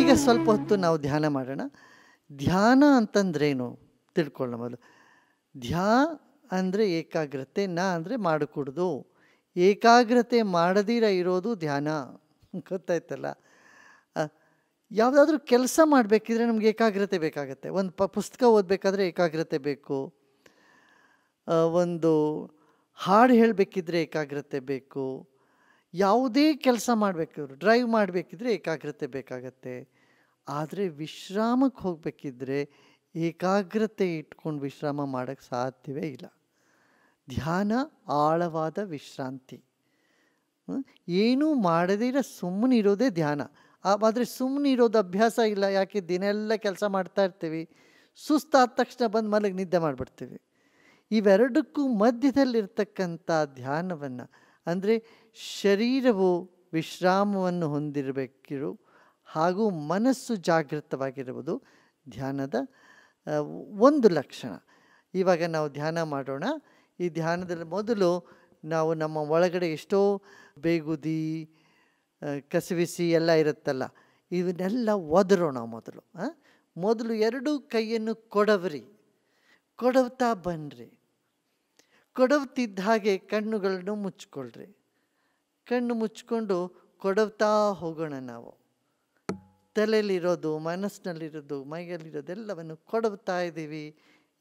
ಈಗ ಸ್ವಲ್ಪ ಹೊತ್ತು ನಾವು ಧ್ಯಾನ ಮಾಡೋಣ ಧ್ಯಾನ ಅಂತಂದ್ರೇನು ತಿಳ್ಕೊಳ್ಳೋಣ ಮೊದಲು ಧ್ಯಾ ಅಂದರೆ ಏಕಾಗ್ರತೆ ನಾ ಅಂದರೆ ಮಾಡಿಕೊಡ್ದು ಏಕಾಗ್ರತೆ ಮಾಡದಿರ ಇರೋದು ಧ್ಯಾನ ಗೊತ್ತಾಯ್ತಲ್ಲ ಯಾವುದಾದ್ರೂ ಕೆಲಸ ಮಾಡಬೇಕಿದ್ರೆ ನಮ್ಗೆ ಏಕಾಗ್ರತೆ ಬೇಕಾಗತ್ತೆ ಒಂದು ಪುಸ್ತಕ ಓದಬೇಕಾದ್ರೆ ಏಕಾಗ್ರತೆ ಬೇಕು ಒಂದು ಹಾಡು ಹೇಳಬೇಕಿದ್ರೆ ಏಕಾಗ್ರತೆ ಬೇಕು ಯಾವುದೇ ಕೆಲಸ ಮಾಡಬೇಕಿದ್ರು ಡ್ರೈವ್ ಮಾಡಬೇಕಿದ್ರೆ ಏಕಾಗ್ರತೆ ಬೇಕಾಗತ್ತೆ ಆದರೆ ವಿಶ್ರಾಮಕ್ಕೆ ಹೋಗಬೇಕಿದ್ರೆ ಏಕಾಗ್ರತೆ ಇಟ್ಕೊಂಡು ವಿಶ್ರಾಮ ಮಾಡೋಕ್ಕೆ ಸಾಧ್ಯವೇ ಇಲ್ಲ ಧ್ಯಾನ ಆಳವಾದ ವಿಶ್ರಾಂತಿ ಏನೂ ಮಾಡದಿರ ಸುಮ್ಮನೆ ಇರೋದೇ ಧ್ಯಾನ ಆದರೆ ಸುಮ್ಮನೆ ಇರೋದು ಅಭ್ಯಾಸ ಇಲ್ಲ ಯಾಕೆ ದಿನ ಎಲ್ಲ ಕೆಲಸ ಮಾಡ್ತಾ ಇರ್ತೀವಿ ಸುಸ್ತಾದ ತಕ್ಷಣ ಬಂದು ಮಲಗಿ ನಿದ್ದೆ ಮಾಡಿಬಿಡ್ತೀವಿ ಇವೆರಡಕ್ಕೂ ಮಧ್ಯದಲ್ಲಿರ್ತಕ್ಕಂಥ ಧ್ಯಾನವನ್ನು ಅಂದರೆ ಶರೀರವು ವಿಶ್ರಾಮವನ್ನು ಹೊಂದಿರಬೇಕಿರು ಹಾಗೂ ಮನಸ್ಸು ಜಾಗೃತವಾಗಿರುವುದು ಧ್ಯಾನದ ಒಂದು ಲಕ್ಷಣ ಇವಾಗ ನಾವು ಧ್ಯಾನ ಮಾಡೋಣ ಈ ಧ್ಯಾನದಲ್ಲಿ ಮೊದಲು ನಾವು ನಮ್ಮ ಒಳಗಡೆ ಎಷ್ಟೋ ಬೇಗುದಿ ಕಸಿವಿಸಿ ಎಲ್ಲ ಇರುತ್ತಲ್ಲ ಇವನ್ನೆಲ್ಲ ಒದರೋಣ ಮೊದಲು ಮೊದಲು ಎರಡೂ ಕೈಯನ್ನು ಕೊಡವ್ರಿ ಕೊಡವ್ತಾ ಬನ್ನಿರಿ ಕೊಡವ್ತಿದ್ದ ಹಾಗೆ ಕಣ್ಣುಗಳನ್ನು ಮುಚ್ಕೊಳ್ರಿ ಕಣ್ಣು ಮುಚ್ಕೊಂಡು ಕೊಡವ್ತಾ ಹೋಗೋಣ ನಾವು ತಲೆಯಲ್ಲಿರೋದು ಮನಸ್ಸಿನಲ್ಲಿರೋದು ಮೈಯಲ್ಲಿರೋದೆಲ್ಲವನ್ನು ಕೊಡವ್ತಾ ಇದ್ದೀವಿ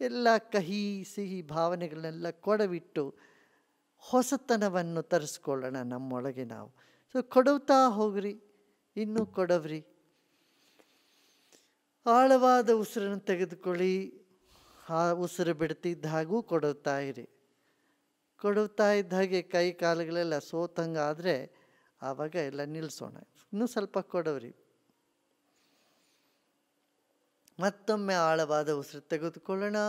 ಎಲ್ಲ ಕಹಿ ಸಿಹಿ ಭಾವನೆಗಳನ್ನೆಲ್ಲ ಕೊಡವಿಟ್ಟು ಹೊಸತನವನ್ನು ತರಿಸ್ಕೊಳ್ಳೋಣ ನಮ್ಮೊಳಗೆ ನಾವು ಸೊ ಕೊಡವ್ತಾ ಹೋಗ್ರಿ ಇನ್ನೂ ಕೊಡವ್ರಿ ಆಳವಾದ ಉಸಿರನ್ನು ತೆಗೆದುಕೊಳ್ಳಿ ಆ ಉಸಿರು ಬಿಡ್ತಿದ್ದ ಹಾಗೂ ಕೊಡುತ್ತಾ ಇರಿ ಕೊಡುತ್ತಾ ಇದ್ದ ಹಾಗೆ ಕೈ ಕಾಲುಗಳೆಲ್ಲ ಸೋತಂಗ ಆದರೆ ಆವಾಗ ಎಲ್ಲ ನಿಲ್ಲಿಸೋಣ ಇನ್ನೂ ಸ್ವಲ್ಪ ಕೊಡವ್ರಿ ಮತ್ತೊಮ್ಮೆ ಆಳವಾದ ಉಸಿರು ತೆಗೆದುಕೊಳ್ಳೋಣ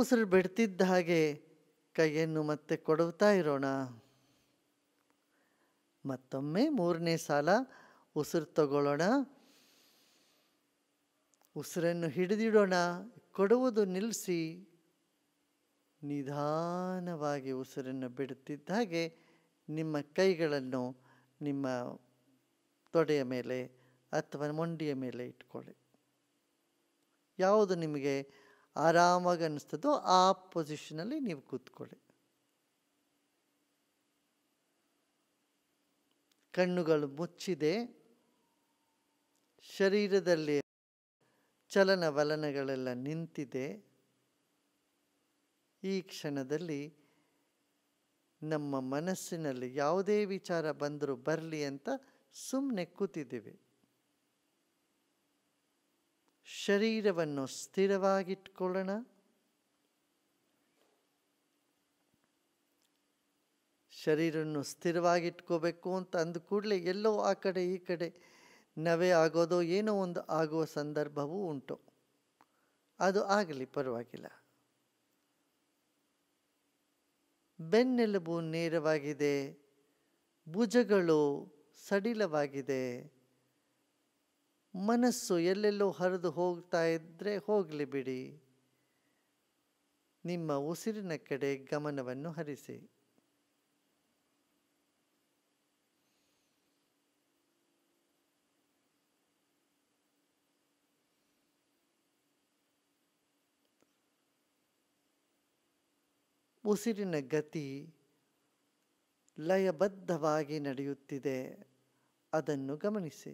ಉಸಿರು ಬಿಡ್ತಿದ್ದ ಹಾಗೆ ಕೈಯನ್ನು ಮತ್ತೆ ಕೊಡುತ್ತಾ ಇರೋಣ ಮತ್ತೊಮ್ಮೆ ಮೂರನೇ ಸಾಲ ಉಸಿರು ತಗೊಳ್ಳೋಣ ಉಸಿರನ್ನು ಹಿಡಿದಿಡೋಣ ಕೊಡುವುದು ನಿಲ್ಲಿಸಿ ನಿಧಾನವಾಗಿ ಉಸಿರನ್ನು ಬಿಡುತ್ತಿದ್ದ ಹಾಗೆ ನಿಮ್ಮ ಕೈಗಳನ್ನು ನಿಮ್ಮ ತೊಡೆಯ ಮೇಲೆ ಅಥವಾ ಮೊಂಡಿಯ ಮೇಲೆ ಇಟ್ಕೊಳ್ಳಿ ಯಾವುದು ನಿಮಗೆ ಆರಾಮಾಗಿ ಅನ್ನಿಸ್ತದೋ ಆ ಪೊಸಿಷನಲ್ಲಿ ನೀವು ಕೂತ್ಕೊಳ್ಳಿ ಕಣ್ಣುಗಳು ಮುಚ್ಚಿದೆ ಶರೀರದಲ್ಲಿ ಚಲನವಲನಗಳೆಲ್ಲ ನಿಂತಿದೆ ಈ ಕ್ಷಣದಲ್ಲಿ ನಮ್ಮ ಮನಸ್ಸಿನಲ್ಲಿ ಯಾವುದೇ ವಿಚಾರ ಬಂದರೂ ಬರಲಿ ಅಂತ ಸುಮ್ಮನೆ ಕೂತಿದ್ದೀವಿ ಶರೀರವನ್ನು ಸ್ಥಿರವಾಗಿಟ್ಕೊಳ್ಳೋಣ ಶರೀರವನ್ನು ಸ್ಥಿರವಾಗಿಟ್ಕೋಬೇಕು ಅಂತ ಅಂದ ಕೂಡಲೇ ಎಲ್ಲೋ ಆ ಕಡೆ ಈ ಕಡೆ ನವೆ ಆಗೋದೋ ಏನೋ ಒಂದು ಆಗುವ ಸಂದರ್ಭವೂ ಉಂಟು ಅದು ಆಗಲಿ ಪರವಾಗಿಲ್ಲ ಬೆನ್ನೆಲುಬು ನೇರವಾಗಿದೆ ಭುಜಗಳು ಸಡಿಲವಾಗಿದೆ ಮನಸ್ಸು ಎಲ್ಲೆಲ್ಲೋ ಹರಿದು ಹೋಗ್ತಾ ಇದ್ದರೆ ಹೋಗಲಿ ಬಿಡಿ ನಿಮ್ಮ ಉಸಿರಿನ ಕಡೆ ಗಮನವನ್ನು ಹರಿಸಿ ಉಸಿರಿನ ಗತಿ ಲಯಬದ್ಧವಾಗಿ ನಡೆಯುತ್ತಿದೆ ಅದನ್ನು ಗಮನಿಸಿ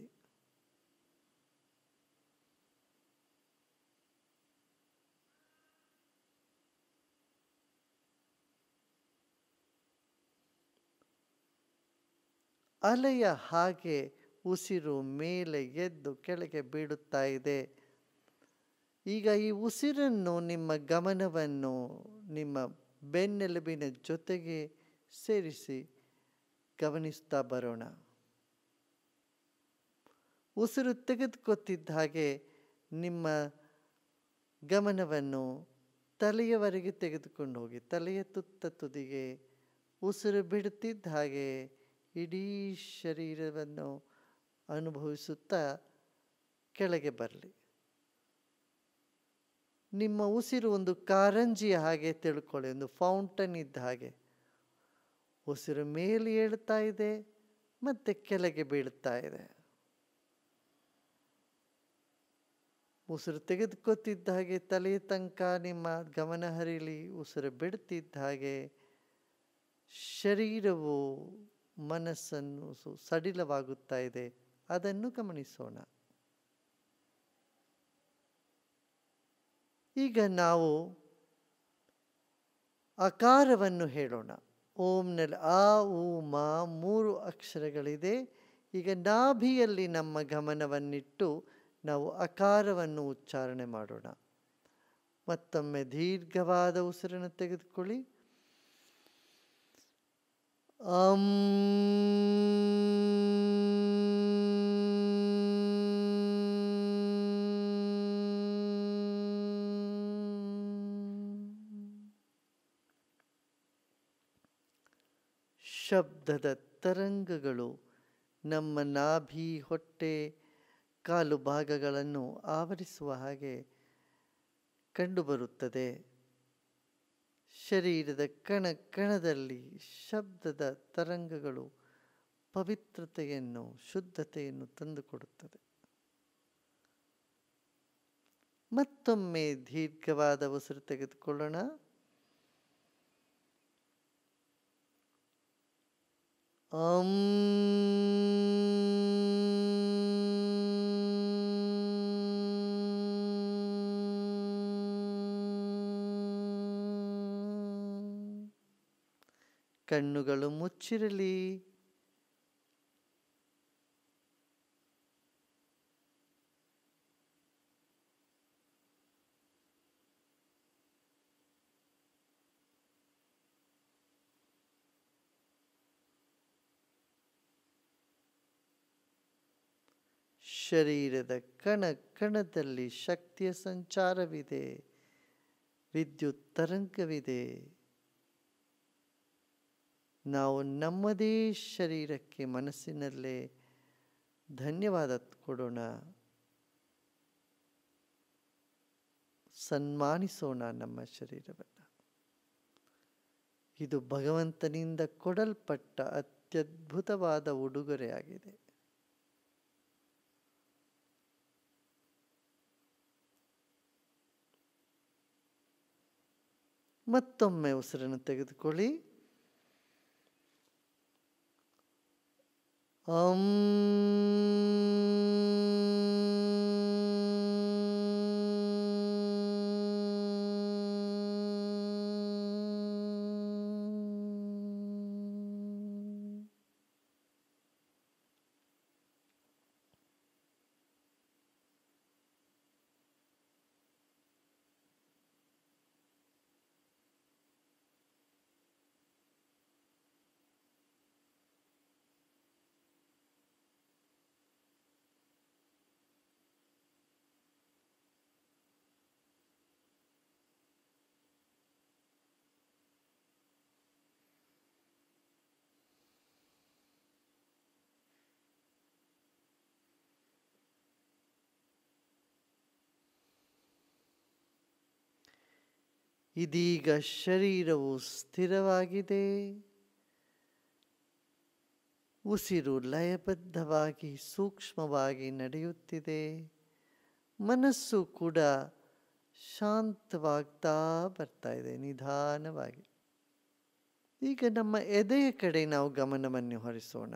ಅಲೆಯ ಹಾಗೆ ಉಸಿರು ಮೇಲೆ ಎದ್ದು ಕೆಳಗೆ ಬೀಳುತ್ತಾ ಇದೆ ಈಗ ಈ ಉಸಿರನ್ನು ನಿಮ್ಮ ಗಮನವನ್ನು ನಿಮ್ಮ ಬೆನ್ನೆಲುಬಿನ ಜೊತೆಗೆ ಸೇರಿಸಿ ಗಮನಿಸ್ತಾ ಬರೋಣ ಉಸಿರು ತೆಗೆದುಕೊತ್ತಿದ್ದ ಹಾಗೆ ನಿಮ್ಮ ಗಮನವನ್ನು ತಲೆಯವರೆಗೆ ತೆಗೆದುಕೊಂಡು ಹೋಗಿ ತಲೆಯ ತುತ್ತ ತುದಿಗೆ ಉಸಿರು ಬಿಡುತ್ತಿದ್ದ ಹಾಗೆ ಇಡೀ ಶರೀರವನ್ನು ಅನುಭವಿಸುತ್ತಾ ಕೆಳಗೆ ಬರಲಿ ನಿಮ್ಮ ಉಸಿರು ಒಂದು ಕಾರಂಜಿಯ ಹಾಗೆ ತಿಳ್ಕೊಳ್ಳಿ ಒಂದು ಫೌಂಟನ್ ಇದ್ದ ಹಾಗೆ ಉಸಿರು ಮೇಲೆ ಏಳ್ತಾ ಇದೆ ಮತ್ತು ಕೆಳಗೆ ಬೀಳ್ತಾ ಇದೆ ಉಸಿರು ತೆಗೆದುಕೊತಿದ್ದ ಹಾಗೆ ತಲೆ ತನಕ ನಿಮ್ಮ ಗಮನ ಹರಿಲಿ ಉಸಿರು ಬಿಡ್ತಿದ್ದ ಹಾಗೆ ಶರೀರವು ಮನಸ್ಸನ್ನು ಸಡಿಲವಾಗುತ್ತಾ ಇದೆ ಅದನ್ನು ಗಮನಿಸೋಣ ಈಗ ನಾವು ಅಕಾರವನ್ನು ಹೇಳೋಣ ಓಂನಲ್ಲಿ ಆ ಉ ಮಾ ಮೂರು ಅಕ್ಷರಗಳಿದೆ ಈಗ ನಾಭಿಯಲ್ಲಿ ನಮ್ಮ ಗಮನವನ್ನಿಟ್ಟು ನಾವು ಅಕಾರವನ್ನು ಉಚ್ಚಾರಣೆ ಮಾಡೋಣ ಮತ್ತೊಮ್ಮೆ ದೀರ್ಘವಾದ ಉಸಿರನ್ನು ತೆಗೆದುಕೊಳ್ಳಿ ಅಂ ಶಬ್ದದ ತರಂಗಗಳು ನಮ್ಮ ನಾಭಿ ಹೊಟ್ಟೆ ಕಾಲು ಭಾಗಗಳನ್ನು ಆವರಿಸುವ ಹಾಗೆ ಕಂಡುಬರುತ್ತದೆ ಶರೀರದ ಕಣ ಕಣದಲ್ಲಿ ಶಬ್ದದ ತರಂಗಗಳು ಪವಿತ್ರತೆಯನ್ನು ಶುದ್ಧತೆಯನ್ನು ತಂದುಕೊಡುತ್ತದೆ ಮತ್ತೊಮ್ಮೆ ದೀರ್ಘವಾದ ಉಸಿರು ತೆಗೆದುಕೊಳ್ಳೋಣ ಓಂ ಕಣ್ಣುಗಳು ಮುಚ್ಚಿರಲಿ ಶರೀರದ ಕಣ ಕಣದಲ್ಲಿ ಶಕ್ತಿಯ ಸಂಚಾರವಿದೆ ವಿದ್ಯುತ್ ತರಂಗವಿದೆ ನಾವು ನಮ್ಮದೇ ಶರೀರಕ್ಕೆ ಮನಸ್ಸಿನಲ್ಲೇ ಧನ್ಯವಾದ ಕೊಡೋಣ ಸನ್ಮಾನಿಸೋಣ ನಮ್ಮ ಶರೀರವನ್ನು ಇದು ಭಗವಂತನಿಂದ ಕೊಡಲ್ಪಟ್ಟ ಅತ್ಯದ್ಭುತವಾದ ಉಡುಗೊರೆಯಾಗಿದೆ ಮತ್ತೊಮ್ಮೆ ಉಸಿರನ್ನು ತೆಗೆದುಕೊಳ್ಳಿ ಅಂ ಇದೀಗ ಶರೀರವು ಸ್ಥಿರವಾಗಿದೆ ಉಸಿರು ಲಯಬದ್ಧವಾಗಿ ಸೂಕ್ಷ್ಮವಾಗಿ ನಡೆಯುತ್ತಿದೆ ಮನಸ್ಸು ಕೂಡ ಶಾಂತವಾಗ್ತಾ ಬರ್ತಾ ಇದೆ ನಿಧಾನವಾಗಿ ಈಗ ನಮ್ಮ ಎದೆಯ ಕಡೆ ನಾವು ಗಮನವನ್ನು ಹೊರಿಸೋಣ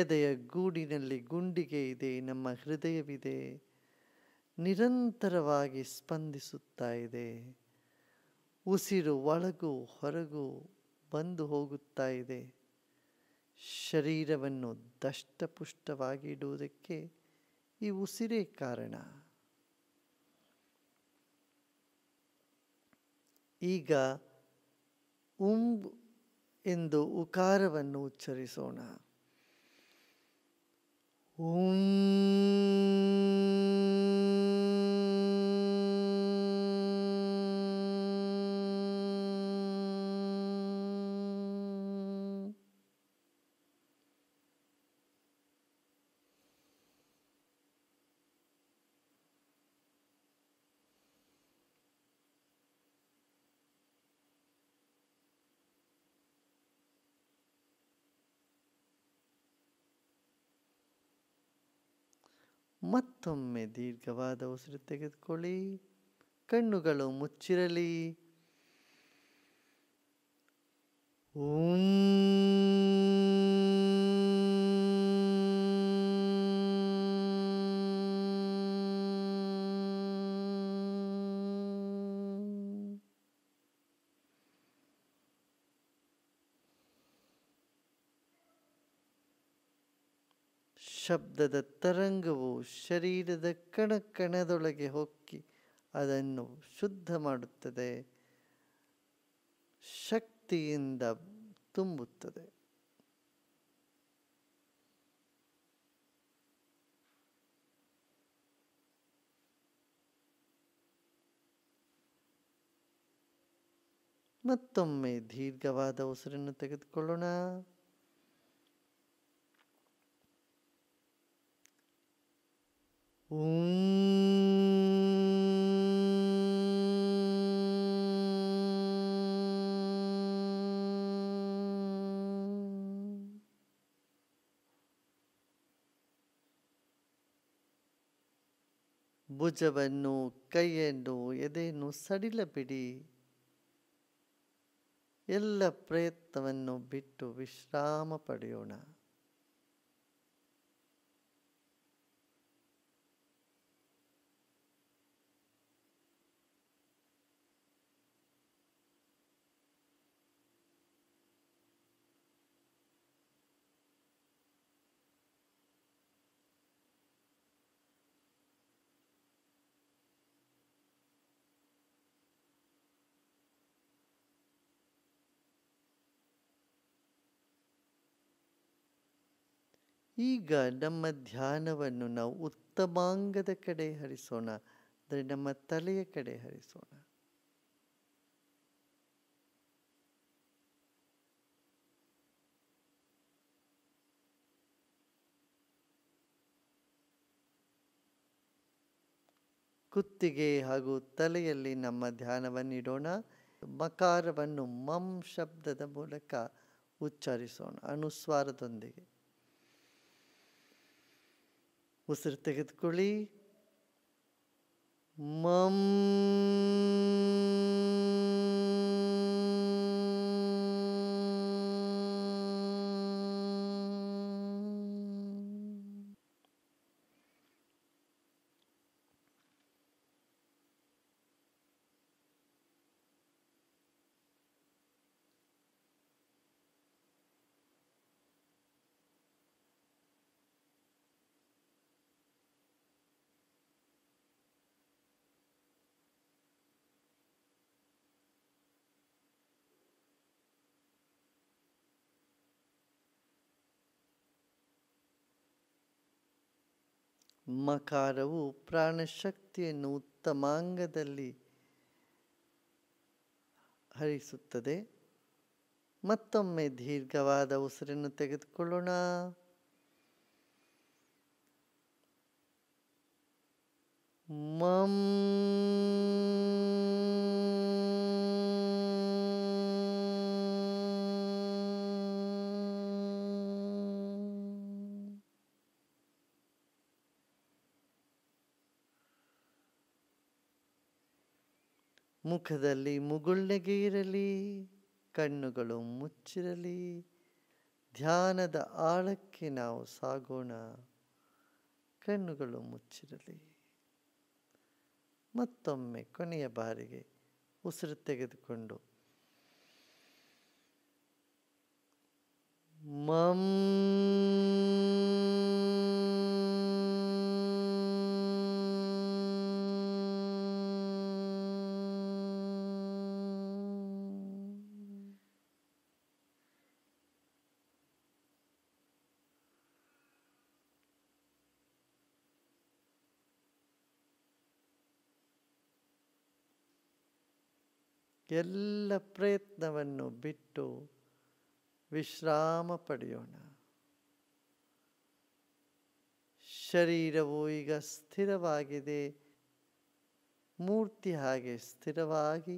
ಎದೆಯ ಗೂಡಿನಲ್ಲಿ ಗುಂಡಿಗೆ ಇದೆ ನಮ್ಮ ಹೃದಯವಿದೆ ನಿರಂತರವಾಗಿ ಸ್ಪಂದಿಸುತ್ತಾ ಇದೆ ಉಸಿರು ಒಳಗು ಹೊರಗು ಬಂದು ಹೋಗುತ್ತಾ ಇದೆ ಶರೀರವನ್ನು ದಷ್ಟಪುಷ್ಟವಾಗಿ ಇಡುವುದಕ್ಕೆ ಈ ಉಸಿರೇ ಕಾರಣ ಈಗ ಉಂಬ್ ಎಂದು ಉಕಾರವನ್ನು ಉಚ್ಚರಿಸೋಣ Om. ಮತ್ತೊಮ್ಮೆ ದೀರ್ಘವಾದ ಉಸಿರು ತೆಗೆದುಕೊಳ್ಳಿ ಕಣ್ಣುಗಳು ಮುಚ್ಚಿರಲಿ ಓಂ ಶಬ್ದದ ತರಂಗವು ಶರೀರದ ಕಣ ಕಣದೊಳಗೆ ಹೊಕ್ಕಿ ಅದನ್ನು ಶುದ್ಧ ಮಾಡುತ್ತದೆ ಶಕ್ತಿಯಿಂದ ತುಂಬುತ್ತದೆ ಮತ್ತೊಮ್ಮೆ ದೀರ್ಘವಾದ ಉಸಿರನ್ನು ತೆಗೆದುಕೊಳ್ಳೋಣ ಭುಜವನ್ನು ಕೈಯನ್ನು ಎದೆಯನ್ನು ಸಡಿಲಬಿಡಿ ಎಲ್ಲ ಪ್ರಯತ್ನವನ್ನು ಬಿಟ್ಟು ವಿಶ್ರಾಮ ಪಡೆಯೋಣ ಈಗ ನಮ್ಮ ಧ್ಯಾನವನ್ನು ನಾವು ಉತ್ತಮಾಂಗದ ಕಡೆ ಹರಿಸೋಣ ಅಂದರೆ ನಮ್ಮ ತಲೆಯ ಕಡೆ ಹರಿಸೋಣ ಕುತ್ತಿಗೆ ಹಾಗೂ ತಲೆಯಲ್ಲಿ ನಮ್ಮ ಧ್ಯಾನವನ್ನಿಡೋಣ ಮಕಾರವನ್ನು ಮಂ ಶಬ್ದದ ಮೂಲಕ ಉಚ್ಚರಿಸೋಣ ಅನುಸ್ವಾರದೊಂದಿಗೆ ಉಸಿರು ತೆಗೆದುಕೊಳ್ಳಿ ಮಮ್ ಮಕಾರವು ಪ್ರಾಣಶಕ್ತಿಯನ್ನು ಉತ್ತಮಾಂಗದಲ್ಲಿ ಹರಿಸುತ್ತದೆ ಮತ್ತೊಮ್ಮೆ ದೀರ್ಘವಾದ ಉಸಿರನ್ನು ತೆಗೆದುಕೊಳ್ಳೋಣ ಮಂ ಮುಖದಲ್ಲಿ ಮುಗುಳ್ನಗೆ ಇರಲಿ ಕಣ್ಣುಗಳು ಮುಚ್ಚಿರಲಿ ಧ್ಯಾನದ ಆಳಕ್ಕೆ ನಾವು ಸಾಗೋಣ ಕಣ್ಣುಗಳು ಮುಚ್ಚಿರಲಿ ಮತ್ತೊಮ್ಮೆ ಕೊನೆಯ ಬಾರಿಗೆ ಉಸಿರು ತೆಗೆದುಕೊಂಡು ಮಮ್ ಎಲ್ಲ ಪ್ರಯತ್ನವನ್ನು ಬಿಟ್ಟು ವಿಶ್ರಾಮ ಪಡೆಯೋಣ ಶರೀರವು ಈಗ ಸ್ಥಿರವಾಗಿದೆ ಮೂರ್ತಿ ಹಾಗೆ ಸ್ಥಿರವಾಗಿ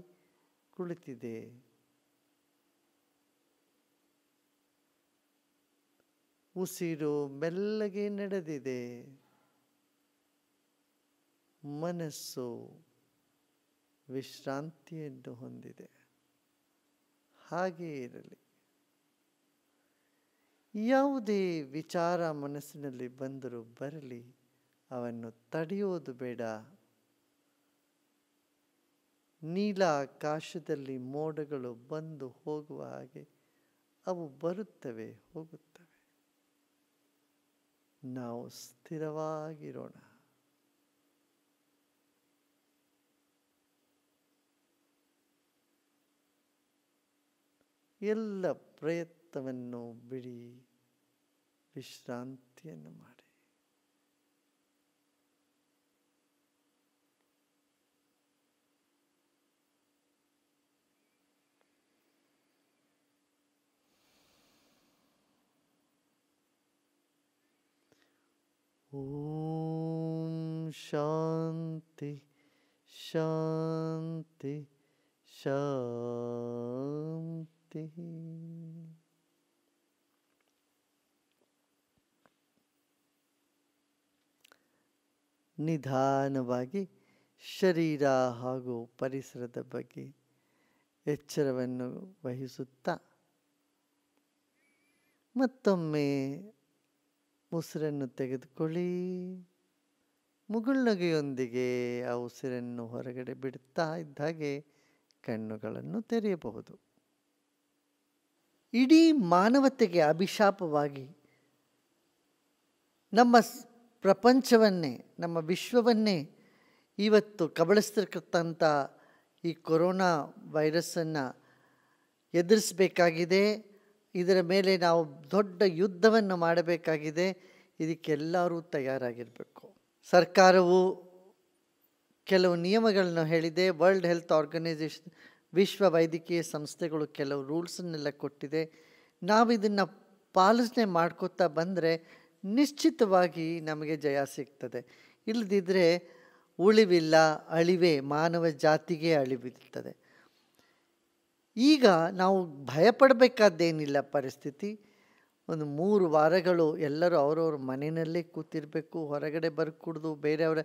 ಕುಳಿತಿದೆ ಉಸಿರು ಮೆಲ್ಲಗೆ ನಡೆದಿದೆ ಮನಸ್ಸು ವಿಶ್ರಾಂತಿಯನ್ನು ಹೊಂದಿದೆ ಹಾಗೆಯೇ ಇರಲಿ ಯಾವುದೇ ವಿಚಾರ ಮನಸ್ಸಿನಲ್ಲಿ ಬಂದರೂ ಬರಲಿ ಅವನ್ನು ತಡೆಯೋದು ಬೇಡ ನೀಲ ಮೋಡಗಳು ಬಂದು ಹೋಗುವ ಹಾಗೆ ಅವು ಬರುತ್ತವೆ ಹೋಗುತ್ತವೆ ನಾವು ಸ್ಥಿರವಾಗಿರೋಣ ಎಲ್ಲ ಪ್ರಯತ್ನವನ್ನು ಬಿಡಿ ವಿಶ್ರಾಂತಿಯನ್ನು ಮಾಡಿ ॐ ಶಾಂತಿ ಶಾಂತಿ शान्ति ನಿಧಾನವಾಗಿ ಶರೀರ ಹಾಗೂ ಪರಿಸರದ ಬಗ್ಗೆ ಎಚ್ಚರವನ್ನು ವಹಿಸುತ್ತಾ ಮತ್ತೊಮ್ಮೆ ಉಸಿರನ್ನು ತೆಗೆದುಕೊಳ್ಳಿ ಮುಗುಳ್ನಗೆಯೊಂದಿಗೆ ಆ ಉಸಿರನ್ನು ಹೊರಗಡೆ ಬಿಡುತ್ತಾ ಇದ್ದಾಗೆ ಕಣ್ಣುಗಳನ್ನು ತೆರೆಯಬಹುದು ಇಡೀ ಮಾನವತೆಗೆ ಅಭಿಶಾಪವಾಗಿ ನಮ್ಮ ಪ್ರಪಂಚವನ್ನೇ ನಮ್ಮ ವಿಶ್ವವನ್ನೇ ಇವತ್ತು ಕಬಳಿಸ್ತಿರ್ತಕ್ಕಂಥ ಈ ಕೊರೋನಾ ವೈರಸ್ಸನ್ನು ಎದುರಿಸಬೇಕಾಗಿದೆ ಇದರ ಮೇಲೆ ನಾವು ದೊಡ್ಡ ಯುದ್ಧವನ್ನು ಮಾಡಬೇಕಾಗಿದೆ ಇದಕ್ಕೆಲ್ಲರೂ ತಯಾರಾಗಿರಬೇಕು ಸರ್ಕಾರವು ಕೆಲವು ನಿಯಮಗಳನ್ನು ಹೇಳಿದೆ ವರ್ಲ್ಡ್ ಹೆಲ್ತ್ ಆರ್ಗನೈಸೇಷನ್ ವಿಶ್ವ ವೈದ್ಯಕೀಯ ಸಂಸ್ಥೆಗಳು ಕೆಲವು ರೂಲ್ಸನ್ನೆಲ್ಲ ಕೊಟ್ಟಿದೆ ನಾವು ಇದನ್ನು ಪಾಲನೆ ಮಾಡ್ಕೋತಾ ಬಂದರೆ ನಿಶ್ಚಿತವಾಗಿ ನಮಗೆ ಜಯ ಸಿಗ್ತದೆ ಇಲ್ಲದಿದ್ದರೆ ಉಳಿವಿಲ್ಲ ಅಳಿವೆ ಮಾನವ ಜಾತಿಗೆ ಅಳಿವಿರ್ತದೆ ಈಗ ನಾವು ಭಯಪಡಬೇಕಾದ್ದೇನಿಲ್ಲ ಪರಿಸ್ಥಿತಿ ಒಂದು ಮೂರು ವಾರಗಳು ಎಲ್ಲರೂ ಅವರವ್ರ ಮನೆಯಲ್ಲೇ ಕೂತಿರಬೇಕು ಹೊರಗಡೆ ಬರ್ಕೂಡ್ದು ಬೇರೆಯವರ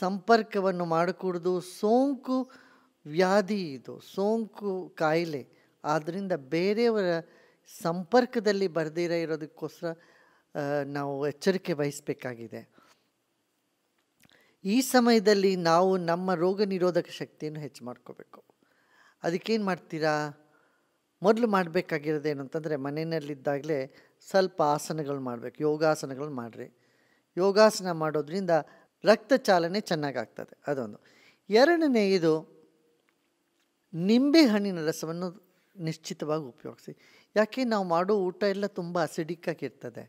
ಸಂಪರ್ಕವನ್ನು ಮಾಡಿಕೂಡ್ದು ಸೋಂಕು ವ್ಯಾಧಿ ಇದು ಸೋಂಕು ಕಾಯಿಲೆ ಆದ್ದರಿಂದ ಬೇರೆಯವರ ಸಂಪರ್ಕದಲ್ಲಿ ಬರೆದಿರೋ ಇರೋದಕ್ಕೋಸ್ಕರ ನಾವು ಎಚ್ಚರಿಕೆ ವಹಿಸಬೇಕಾಗಿದೆ ಈ ಸಮಯದಲ್ಲಿ ನಾವು ನಮ್ಮ ರೋಗ ನಿರೋಧಕ ಶಕ್ತಿಯನ್ನು ಹೆಚ್ಚು ಮಾಡ್ಕೋಬೇಕು ಅದಕ್ಕೇನು ಮಾಡ್ತೀರಾ ಮೊದಲು ಮಾಡಬೇಕಾಗಿರೋದೇನು ಅಂತಂದರೆ ಮನೆಯಲ್ಲಿದ್ದಾಗಲೇ ಸ್ವಲ್ಪ ಆಸನಗಳು ಮಾಡಬೇಕು ಯೋಗಾಸನಗಳು ಮಾಡಿರಿ ಯೋಗಾಸನ ಮಾಡೋದ್ರಿಂದ ರಕ್ತ ಚಾಲನೆ ಚೆನ್ನಾಗಾಗ್ತದೆ ಅದೊಂದು ಎರಡನೇ ಇದು ನಿಂಬೆ ಹಣ್ಣಿನ ರಸವನ್ನು ನಿಶ್ಚಿತವಾಗಿ ಉಪಯೋಗಿಸಿ ಯಾಕೆ ನಾವು ಮಾಡೋ ಊಟ ಎಲ್ಲ ತುಂಬ ಅಸಿಡಿಕ್ಕಾಗಿರ್ತದೆ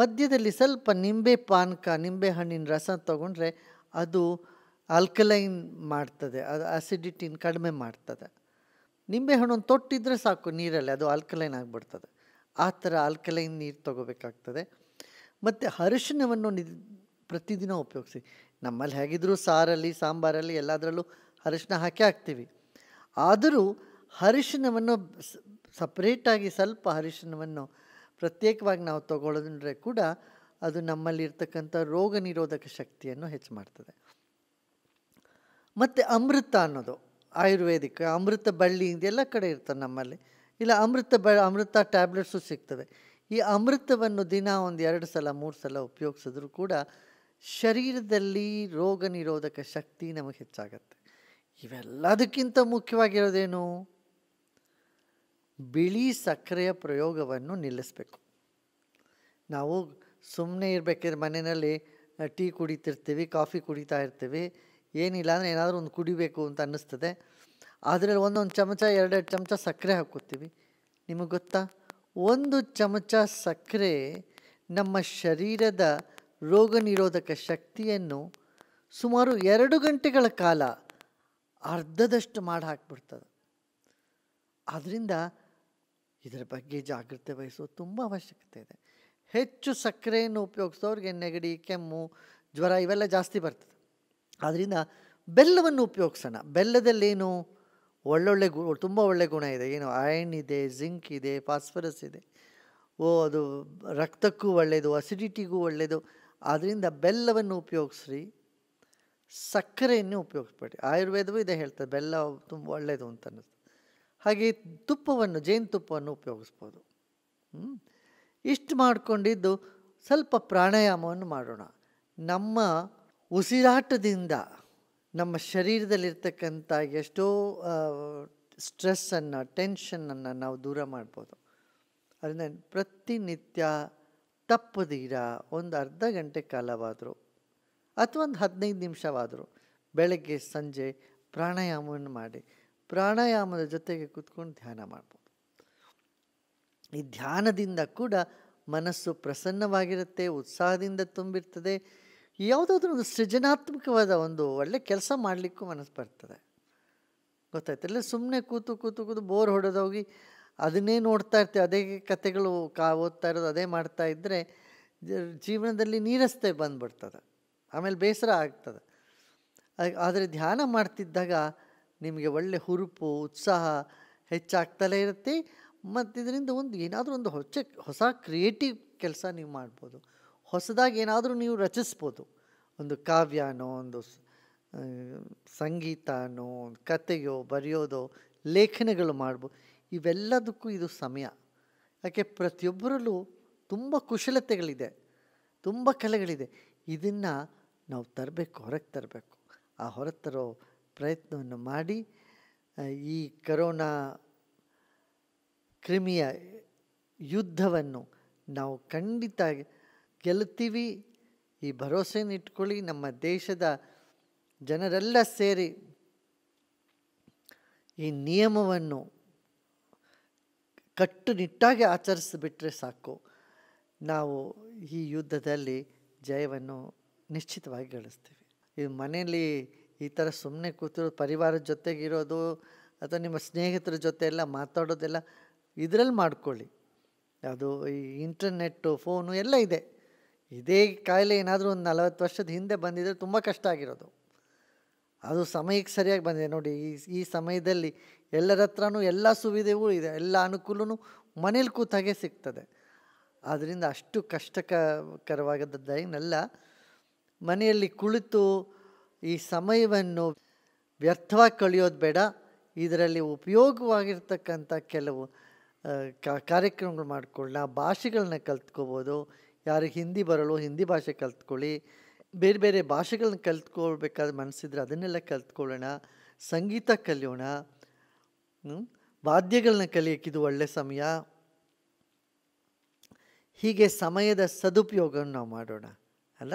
ಮಧ್ಯದಲ್ಲಿ ಸ್ವಲ್ಪ ನಿಂಬೆ ಪಾನಕ ನಿಂಬೆ ಹಣ್ಣಿನ ರಸ ತಗೊಂಡ್ರೆ ಅದು ಆಲ್ಕಲೈನ್ ಮಾಡ್ತದೆ ಅದು ಅಸಿಡಿಟಿನ ಕಡಿಮೆ ಮಾಡ್ತದೆ ನಿಂಬೆಹಣ್ಣು ಒಂದು ತೊಟ್ಟಿದ್ರೆ ಸಾಕು ನೀರಲ್ಲಿ ಅದು ಆಲ್ಕಲೈನ್ ಆಗಿಬಿಡ್ತದೆ ಆ ಥರ ಆಲ್ಕಲೈನ್ ನೀರು ತಗೋಬೇಕಾಗ್ತದೆ ಮತ್ತು ಅರಿಶಿನವನ್ನು ನಿ ಪ್ರತಿದಿನ ಉಪಯೋಗಿಸಿ ನಮ್ಮಲ್ಲಿ ಹೇಗಿದ್ದರೂ ಸಾರಲ್ಲಿ ಸಾಂಬಾರಲ್ಲಿ ಎಲ್ಲದರಲ್ಲೂ ಅರಿಶಿನ ಹಾಕಿ ಹಾಕ್ತೀವಿ ಆದರೂ ಅರಿಶಿನವನ್ನು ಸಪ್ರೇಟಾಗಿ ಸ್ವಲ್ಪ ಅರಿಶಿನವನ್ನು ಪ್ರತ್ಯೇಕವಾಗಿ ನಾವು ತಗೊಳ್ಳೋದ್ರೆ ಕೂಡ ಅದು ನಮ್ಮಲ್ಲಿರ್ತಕ್ಕಂಥ ರೋಗ ನಿರೋಧಕ ಶಕ್ತಿಯನ್ನು ಹೆಚ್ಚು ಮಾಡ್ತದೆ ಮತ್ತು ಅಮೃತ ಅನ್ನೋದು ಆಯುರ್ವೇದಿಕ್ ಅಮೃತ ಬಳ್ಳಿ ಇದೆಲ್ಲ ಕಡೆ ಇರ್ತದೆ ನಮ್ಮಲ್ಲಿ ಇಲ್ಲ ಅಮೃತ ಬ ಅಮೃತ ಟ್ಯಾಬ್ಲೆಟ್ಸು ಸಿಗ್ತದೆ ಈ ಅಮೃತವನ್ನು ದಿನ ಒಂದು ಎರಡು ಸಲ ಮೂರು ಸಲ ಉಪಯೋಗಿಸಿದ್ರೂ ಕೂಡ ಶರೀರದಲ್ಲಿ ರೋಗ ನಿರೋಧಕ ಶಕ್ತಿ ನಮಗೆ ಹೆಚ್ಚಾಗತ್ತೆ ಇವೆಲ್ಲದಕ್ಕಿಂತ ಮುಖ್ಯವಾಗಿರೋದೇನು ಬಿಳಿ ಸಕ್ಕರೆಯ ಪ್ರಯೋಗವನ್ನು ನಿಲ್ಲಿಸಬೇಕು ನಾವು ಸುಮ್ಮನೆ ಇರಬೇಕಾದ್ರೆ ಮನೆಯಲ್ಲಿ ಟೀ ಕುಡಿತಿರ್ತೀವಿ ಕಾಫಿ ಕುಡಿತಾ ಇರ್ತೀವಿ ಏನಿಲ್ಲ ಅಂದರೆ ಏನಾದರೂ ಒಂದು ಕುಡಿಬೇಕು ಅಂತ ಅನ್ನಿಸ್ತದೆ ಅದರಲ್ಲಿ ಒಂದೊಂದು ಚಮಚ ಎರಡೆರಡು ಚಮಚ ಸಕ್ಕರೆ ಹಾಕ್ಕೋತೀವಿ ನಿಮಗೆ ಗೊತ್ತಾ ಒಂದು ಚಮಚ ಸಕ್ಕರೆ ನಮ್ಮ ಶರೀರದ ರೋಗ ನಿರೋಧಕ ಶಕ್ತಿಯನ್ನು ಸುಮಾರು ಎರಡು ಗಂಟೆಗಳ ಕಾಲ ಅರ್ಧದಷ್ಟು ಮಾಡಿ ಹಾಕ್ಬಿಡ್ತದೆ ಆದ್ದರಿಂದ ಇದರ ಬಗ್ಗೆ ಜಾಗ್ರತೆ ವಹಿಸೋ ತುಂಬ ಅವಶ್ಯಕತೆ ಇದೆ ಹೆಚ್ಚು ಸಕ್ಕರೆಯನ್ನು ಉಪಯೋಗಿಸೋರಿಗೆ ನೆಗಡಿ ಕೆಮ್ಮು ಜ್ವರ ಇವೆಲ್ಲ ಜಾಸ್ತಿ ಬರ್ತದೆ ಆದ್ದರಿಂದ ಬೆಲ್ಲವನ್ನು ಉಪಯೋಗಿಸೋಣ ಬೆಲ್ಲದಲ್ಲೇನು ಒಳ್ಳೊಳ್ಳೆ ಗು ತುಂಬ ಒಳ್ಳೆ ಗುಣ ಇದೆ ಏನು ಐರನ್ ಇದೆ ಜಿಂಕ್ ಇದೆ ಫಾಸ್ಫರಸ್ ಇದೆ ಓ ಅದು ರಕ್ತಕ್ಕೂ ಒಳ್ಳೆಯದು ಅಸಿಡಿಟಿಗೂ ಒಳ್ಳೆಯದು ಆದ್ದರಿಂದ ಬೆಲ್ಲವನ್ನು ಉಪಯೋಗಿಸ್ರಿ ಸಕ್ಕರೆಯನ್ನು ಉಪಯೋಗಿಸ್ಬೇಡಿ ಆಯುರ್ವೇದವೂ ಇದೇ ಹೇಳ್ತದೆ ಬೆಲ್ಲ ತುಂಬ ಒಳ್ಳೆಯದು ಅಂತ ಅನ್ನಿಸ್ತು ಹಾಗೆ ತುಪ್ಪವನ್ನು ಜೇನುತುಪ್ಪವನ್ನು ಉಪಯೋಗಿಸ್ಬೋದು ಇಷ್ಟು ಮಾಡಿಕೊಂಡಿದ್ದು ಸ್ವಲ್ಪ ಪ್ರಾಣಾಯಾಮವನ್ನು ಮಾಡೋಣ ನಮ್ಮ ಉಸಿರಾಟದಿಂದ ನಮ್ಮ ಶರೀರದಲ್ಲಿರ್ತಕ್ಕಂಥ ಎಷ್ಟೋ ಸ್ಟ್ರೆಸ್ಸನ್ನು ಟೆನ್ಷನ್ನನ್ನು ನಾವು ದೂರ ಮಾಡ್ಬೋದು ಅದರಿಂದ ಪ್ರತಿನಿತ್ಯ ತಪ್ಪದಿರ ಒಂದು ಅರ್ಧ ಗಂಟೆ ಕಾಲವಾದರೂ ಅಥವಾ ಒಂದು ಹದಿನೈದು ನಿಮಿಷವಾದರೂ ಬೆಳಗ್ಗೆ ಸಂಜೆ ಪ್ರಾಣಾಯಾಮವನ್ನು ಮಾಡಿ ಪ್ರಾಣಾಯಾಮದ ಜೊತೆಗೆ ಕೂತ್ಕೊಂಡು ಧ್ಯಾನ ಮಾಡ್ಬೋದು ಈ ಧ್ಯಾನದಿಂದ ಕೂಡ ಮನಸ್ಸು ಪ್ರಸನ್ನವಾಗಿರುತ್ತೆ ಉತ್ಸಾಹದಿಂದ ತುಂಬಿರ್ತದೆ ಯಾವುದಾದ್ರೂ ಒಂದು ಸೃಜನಾತ್ಮಕವಾದ ಒಂದು ಒಳ್ಳೆ ಕೆಲಸ ಮಾಡಲಿಕ್ಕೂ ಮನಸ್ಸು ಬರ್ತದೆ ಗೊತ್ತಾಯ್ತು ಸುಮ್ಮನೆ ಕೂತು ಕೂತು ಕೂತು ಬೋರ್ ಹೊಡೆದೋಗಿ ಅದನ್ನೇ ನೋಡ್ತಾ ಇರ್ತೀವಿ ಅದೇ ಕತೆಗಳು ಕಾ ಓದ್ತಾ ಇರೋದು ಅದೇ ಮಾಡ್ತಾ ಇದ್ದರೆ ಜೀವನದಲ್ಲಿ ನೀರಸ್ತೆ ಬಂದುಬಿಡ್ತದೆ ಆಮೇಲೆ ಬೇಸರ ಆಗ್ತದೆ ಆದರೆ ಧ್ಯಾನ ಮಾಡ್ತಿದ್ದಾಗ ನಿಮಗೆ ಒಳ್ಳೆ ಹುರುಪು ಉತ್ಸಾಹ ಹೆಚ್ಚಾಗ್ತಲೇ ಇರುತ್ತೆ ಮತ್ತು ಇದರಿಂದ ಒಂದು ಏನಾದರೂ ಒಂದು ಹೊಸ ಹೊಸ ಕ್ರಿಯೇಟಿವ್ ಕೆಲಸ ನೀವು ಮಾಡ್ಬೋದು ಹೊಸದಾಗಿ ಏನಾದರೂ ನೀವು ರಚಿಸ್ಬೋದು ಒಂದು ಕಾವ್ಯನೋ ಒಂದು ಸಂಗೀತನೋ ಒಂದು ಕತೆಯೋ ಬರೆಯೋದೋ ಲೇಖನಗಳು ಮಾಡ್ಬೋದು ಇವೆಲ್ಲದಕ್ಕೂ ಇದು ಸಮಯ ಯಾಕೆ ಪ್ರತಿಯೊಬ್ಬರಲ್ಲೂ ತುಂಬ ಕುಶಲತೆಗಳಿದೆ ತುಂಬ ಕಲೆಗಳಿದೆ ಇದನ್ನು ನಾವು ತರಬೇಕು ಹೊರಗೆ ತರಬೇಕು ಆ ತರೋ ಪ್ರಯತ್ನವನ್ನು ಮಾಡಿ ಈ ಕರೋನಾ ಕ್ರಿಮಿಯ ಯುದ್ಧವನ್ನು ನಾವು ಖಂಡಿತ ಗೆಲ್ತೀವಿ ಈ ಭರವಸೆಯನ್ನು ಇಟ್ಕೊಳ್ಳಿ ನಮ್ಮ ದೇಶದ ಜನರೆಲ್ಲ ಸೇರಿ ಈ ನಿಯಮವನ್ನು ಕಟ್ಟುನಿಟ್ಟಾಗಿ ಆಚರಿಸಿಬಿಟ್ರೆ ಸಾಕು ನಾವು ಈ ಯುದ್ಧದಲ್ಲಿ ಜಯವನ್ನು ನಿಶ್ಚಿತವಾಗಿ ಗಳಿಸ್ತೀವಿ ಇದು ಮನೆಯಲ್ಲಿ ಈ ಥರ ಸುಮ್ಮನೆ ಕೂತಿರೋದು ಪರಿವಾರದ ಜೊತೆಗಿರೋದು ಅಥವಾ ನಿಮ್ಮ ಸ್ನೇಹಿತರ ಜೊತೆ ಎಲ್ಲ ಮಾತಾಡೋದೆಲ್ಲ ಇದರಲ್ಲಿ ಮಾಡ್ಕೊಳ್ಳಿ ಅದು ಈ ಇಂಟರ್ನೆಟ್ಟು ಫೋನು ಎಲ್ಲ ಇದೆ ಇದೇ ಕಾಯಿಲೆ ಏನಾದರೂ ಒಂದು ನಲವತ್ತು ವರ್ಷದ ಹಿಂದೆ ಬಂದಿದ್ದರೆ ತುಂಬ ಕಷ್ಟ ಆಗಿರೋದು ಅದು ಸಮಯಕ್ಕೆ ಸರಿಯಾಗಿ ಬಂದಿದೆ ನೋಡಿ ಈ ಈ ಸಮಯದಲ್ಲಿ ಎಲ್ಲರ ಹತ್ರನೂ ಎಲ್ಲ ಸುವಿಧೆಯೂ ಇದೆ ಎಲ್ಲ ಅನುಕೂಲವೂ ಮನೇಲಿ ಕೂತಾಗೆ ಸಿಗ್ತದೆ ಆದ್ದರಿಂದ ಅಷ್ಟು ಕಷ್ಟಕರವಾಗದ್ದೇನಲ್ಲ ಮನೆಯಲ್ಲಿ ಕುಳಿತು ಈ ಸಮಯವನ್ನು ವ್ಯರ್ಥವಾಗಿ ಕಳೆಯೋದು ಬೇಡ ಇದರಲ್ಲಿ ಉಪಯೋಗವಾಗಿರ್ತಕ್ಕಂಥ ಕೆಲವು ಕಾರ್ಯಕ್ರಮಗಳು ಮಾಡಿಕೊಳ್ಳೋಣ ಭಾಷೆಗಳನ್ನ ಕಲ್ತ್ಕೋಬೋದು ಯಾರಿಗೆ ಹಿಂದಿ ಬರಲು ಹಿಂದಿ ಭಾಷೆ ಕಲ್ತ್ಕೊಳ್ಳಿ ಬೇರೆ ಬೇರೆ ಭಾಷೆಗಳನ್ನ ಕಲ್ತ್ಕೊಳ್ಬೇಕಾದ್ರೆ ಮನಸ್ಸಿದ್ರೆ ಅದನ್ನೆಲ್ಲ ಕಲ್ತ್ಕೊಳ್ಳೋಣ ಸಂಗೀತ ಕಲಿಯೋಣ ವಾದ್ಯಗಳನ್ನ ಕಲಿಯೋಕ್ಕಿದು ಒಳ್ಳೆಯ ಸಮಯ ಹೀಗೆ ಸಮಯದ ಸದುಪಯೋಗವನ್ನು ನಾವು ಮಾಡೋಣ ಅಲ್ಲ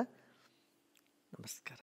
ನಮಸ್ಕಾರ